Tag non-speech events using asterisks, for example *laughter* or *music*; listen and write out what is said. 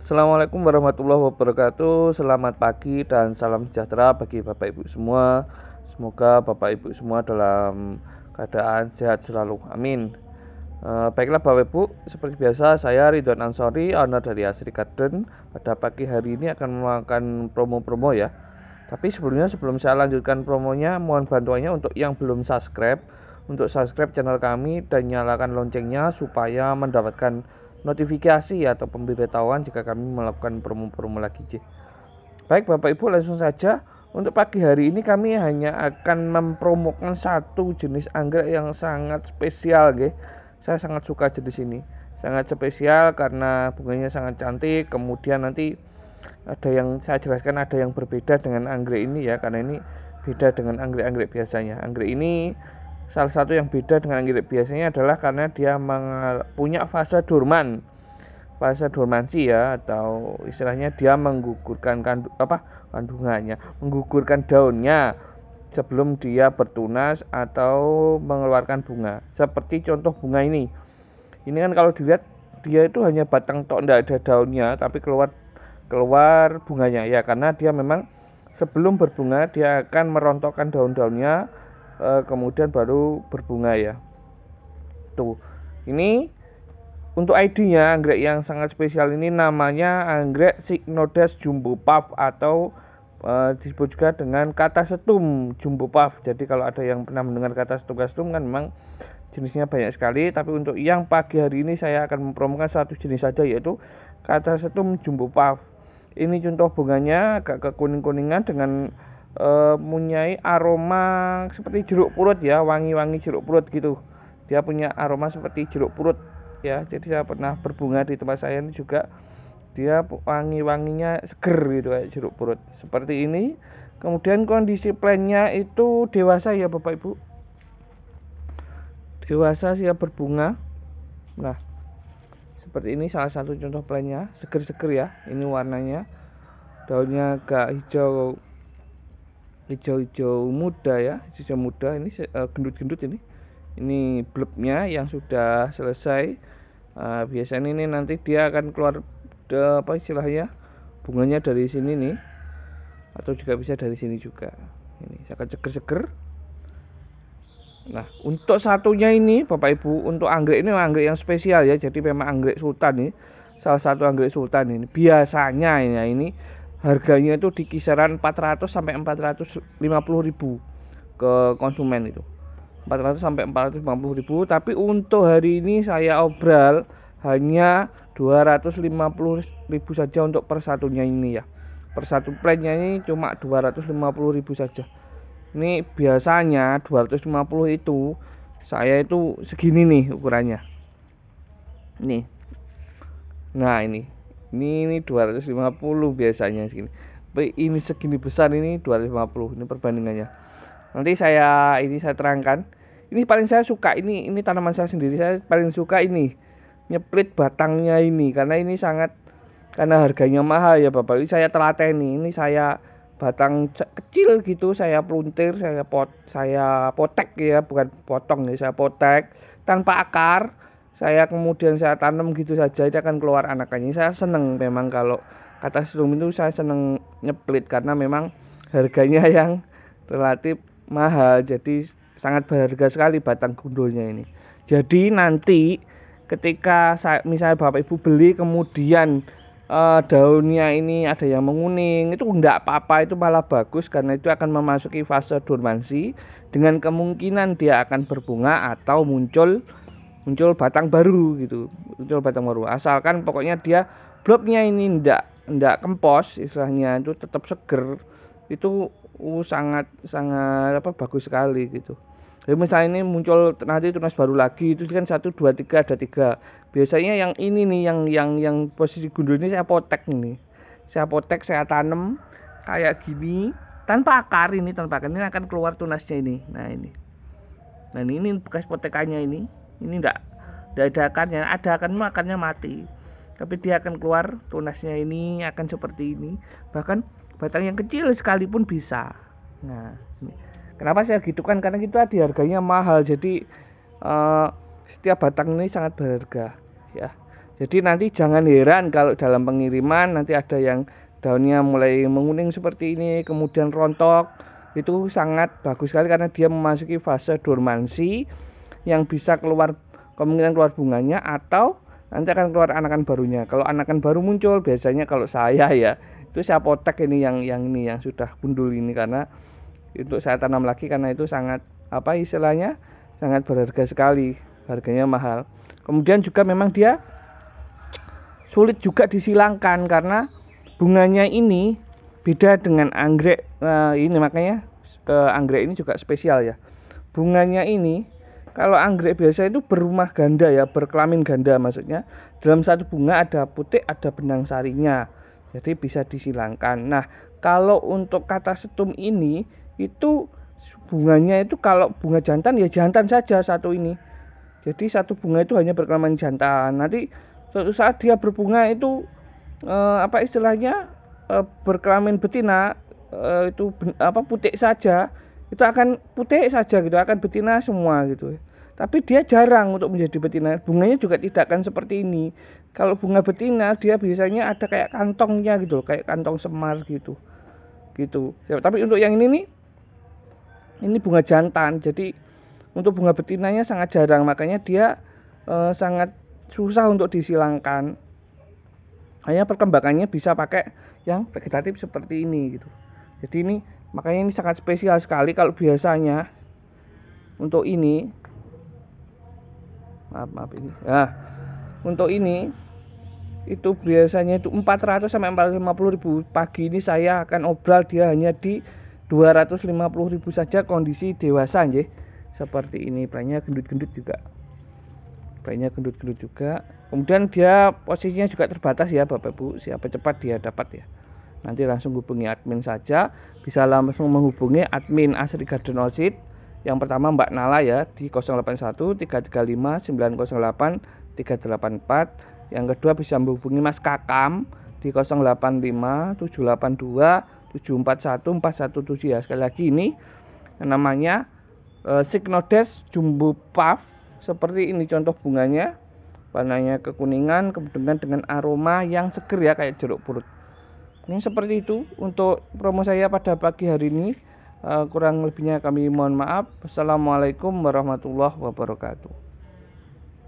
Assalamualaikum warahmatullahi wabarakatuh. Selamat pagi dan salam sejahtera bagi Bapak Ibu semua. Semoga Bapak Ibu semua dalam keadaan sehat selalu. Amin. E, baiklah Bapak Ibu, seperti biasa saya Ridwan Ansori, owner dari Asri Garden. Pada pagi hari ini akan melakukan promo-promo ya. Tapi sebelumnya sebelum saya lanjutkan promonya, mohon bantuannya untuk yang belum subscribe untuk subscribe channel kami dan nyalakan loncengnya supaya mendapatkan notifikasi atau pemberitahuan jika kami melakukan promo-promo lagi J. Baik Bapak Ibu langsung saja untuk pagi hari ini kami hanya akan mempromokan satu jenis anggrek yang sangat spesial G. Saya sangat suka jenis ini. Sangat spesial karena bunganya sangat cantik. Kemudian nanti ada yang saya jelaskan ada yang berbeda dengan anggrek ini ya karena ini beda dengan anggrek-anggrek biasanya. Anggrek ini Salah satu yang beda dengan anggrek biasanya adalah karena dia punya fase dorman. Fase dormansi ya atau istilahnya dia menggugurkan kandu apa kandungannya, menggugurkan daunnya sebelum dia bertunas atau mengeluarkan bunga. Seperti contoh bunga ini. Ini kan kalau dilihat dia itu hanya batang tok tidak ada daunnya tapi keluar keluar bunganya ya karena dia memang sebelum berbunga dia akan merontokkan daun-daunnya Eh, kemudian baru berbunga ya tuh ini untuk ID-nya anggrek yang sangat spesial ini namanya anggrek Cygnodes jumbo puff atau e, disebut juga dengan kata setum jumbo puff. Jadi kalau ada yang pernah mendengar kata setum setum kan memang jenisnya banyak sekali. Tapi untuk yang pagi hari ini saya akan mempromokan satu jenis saja yaitu kata setum jumbo puff. Ini contoh bunganya agak kekuning-kuningan dengan uh, aroma seperti jeruk purut ya wangi-wangi jeruk purut gitu dia punya aroma seperti jeruk purut ya jadi saya pernah berbunga di tempat saya ini juga dia wangi-wanginya seger gitu kayak jeruk purut seperti ini kemudian kondisi plannya itu dewasa ya bapak ibu dewasa siap berbunga nah seperti ini salah satu contoh plannya seger-seger ya ini warnanya daunnya agak hijau hijau-hijau muda ya hijau muda ini eh, gendut-gendut uh, ini ini blebnya yang sudah selesai uh, biasanya ini nanti dia akan keluar de, apa istilahnya bunganya dari sini nih atau juga bisa dari sini juga ini saya akan seger-seger nah untuk satunya ini bapak ibu untuk anggrek ini anggrek yang spesial ya jadi memang anggrek sultan nih salah satu anggrek sultan ini biasanya ya, ini harganya itu di kisaran 400 sampai 450 ribu ke konsumen itu 400 sampai 450 ribu tapi untuk hari ini saya obral hanya 250 ribu saja untuk persatunya ini ya persatu plannya ini cuma 250 ribu saja ini biasanya 250 itu saya itu segini nih ukurannya nih nah ini ini ini 250 biasanya segini ini segini besar ini 250 ini perbandingannya nanti saya ini saya terangkan ini paling saya suka ini ini tanaman saya sendiri saya paling suka ini nyeplit batangnya ini karena ini sangat karena harganya mahal ya bapak ini saya telateni ini saya batang kecil gitu saya peluntir saya pot saya potek ya bukan potong ya saya potek tanpa akar saya kemudian saya tanam gitu saja itu akan keluar anakannya saya seneng memang kalau kata serum itu saya seneng nyeplit karena memang harganya *laughs* yang relatif mahal jadi sangat berharga sekali batang gundulnya ini jadi nanti ketika saya, misalnya bapak ibu beli kemudian uh, daunnya ini ada yang menguning itu enggak apa-apa itu malah bagus karena itu akan memasuki fase dormansi dengan kemungkinan dia akan berbunga atau muncul muncul batang baru gitu muncul batang baru asalkan pokoknya dia bloknya ini ndak ndak kempos istilahnya itu tetap seger itu uh, sangat sangat apa bagus sekali gitu jadi misalnya ini muncul nanti tunas baru lagi itu kan satu dua tiga ada tiga biasanya yang ini nih yang yang yang posisi gundul ini saya potek nih saya potek saya tanam kayak gini tanpa akar ini tanpa akar ini akan keluar tunasnya ini nah ini nah ini, ini bekas potekannya ini ini enggak tidak ada akarnya ada akan makannya mati tapi dia akan keluar tunasnya ini akan seperti ini bahkan batang yang kecil sekalipun bisa nah kenapa saya gitu kan karena kita di harganya mahal jadi uh, setiap batang ini sangat berharga ya jadi nanti jangan heran kalau dalam pengiriman nanti ada yang daunnya mulai menguning seperti ini, kemudian rontok. Itu sangat bagus sekali karena dia memasuki fase dormansi yang bisa keluar kemungkinan keluar bunganya atau nanti akan keluar anakan barunya. Kalau anakan baru muncul biasanya kalau saya ya itu saya potek ini yang yang ini yang sudah gundul ini karena itu saya tanam lagi karena itu sangat apa istilahnya sangat berharga sekali harganya mahal kemudian juga memang dia sulit juga disilangkan karena bunganya ini beda dengan anggrek nah, ini makanya ke eh, anggrek ini juga spesial ya bunganya ini kalau anggrek biasa itu berumah ganda ya berkelamin ganda maksudnya dalam satu bunga ada putih ada benang sarinya jadi bisa disilangkan nah kalau untuk kata setum ini itu bunganya itu kalau bunga jantan ya jantan saja satu ini jadi satu bunga itu hanya berkelamin jantan nanti suatu saat dia berbunga itu eh, apa istilahnya eh, berkelamin betina eh, itu ben, apa putih saja itu akan putih saja gitu akan betina semua gitu tapi dia jarang untuk menjadi betina bunganya juga tidak akan seperti ini kalau bunga betina dia biasanya ada kayak kantongnya gitu loh kayak kantong semar gitu gitu ya, tapi untuk yang ini nih ini bunga jantan jadi untuk bunga betinanya sangat jarang makanya dia e, sangat susah untuk disilangkan hanya perkembangannya bisa pakai yang vegetatif seperti ini gitu jadi ini Makanya ini sangat spesial sekali kalau biasanya untuk ini maaf maaf ini. Nah, untuk ini itu biasanya itu 400 sampai 450 ribu pagi ini saya akan obral dia hanya di 250 ribu saja kondisi dewasa ya seperti ini banyak gendut-gendut juga banyak gendut-gendut juga kemudian dia posisinya juga terbatas ya Bapak Ibu siapa cepat dia dapat ya nanti langsung hubungi admin saja bisa langsung menghubungi admin Asri Garden Orchid yang pertama Mbak Nala ya di 081 335 908 384 yang kedua bisa menghubungi Mas Kakam di 085 782 741 417 ya sekali lagi ini namanya e, Signodes Jumbo Puff seperti ini contoh bunganya warnanya kekuningan kemudian dengan aroma yang seger ya kayak jeruk purut ini seperti itu untuk promo saya pada pagi hari ini eh, kurang lebihnya kami mohon maaf assalamualaikum warahmatullahi wabarakatuh